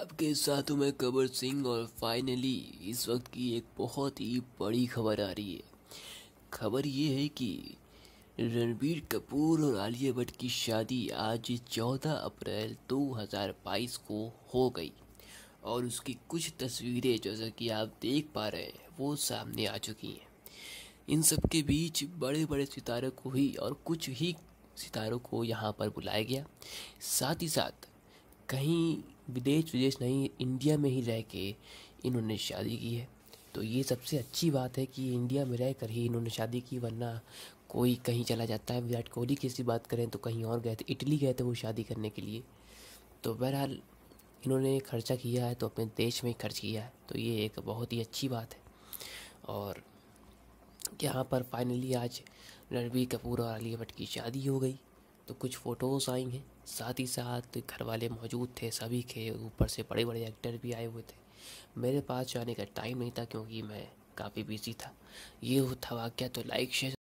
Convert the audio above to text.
आपके साथ में कबर सिंह और फाइनली इस वक्त की एक बहुत ही बड़ी खबर आ रही है खबर ये है कि रणबीर कपूर और आलिया भट्ट की शादी आज 14 अप्रैल 2022 को हो गई और उसकी कुछ तस्वीरें जैसा कि आप देख पा रहे हैं वो सामने आ चुकी हैं इन सब के बीच बड़े बड़े सितारों को ही और कुछ ही सितारों को यहाँ पर बुलाया गया साथ ही साथ कहीं विदेश विदेश नहीं इंडिया में ही रह के इन्होंने शादी की है तो ये सबसे अच्छी बात है कि इंडिया में रह कर ही इन्होंने शादी की वरना कोई कहीं चला जाता है विराट कोहली की ऐसी बात करें तो कहीं और गए थे इटली गए थे वो शादी करने के लिए तो बहरहाल इन्होंने खर्चा किया है तो अपने देश में खर्च किया है तो ये एक बहुत ही अच्छी बात है और यहाँ पर फाइनली आज रणबीर कपूर और आलिया भट्ट की शादी हो गई तो कुछ फ़ोटोज़ आई हैं साथ ही साथ घर वाले मौजूद थे सभी के ऊपर से बड़े बड़े एक्टर भी आए हुए थे मेरे पास जाने का टाइम नहीं था क्योंकि मैं काफ़ी बिजी था ये था वाक्य तो लाइक शेयर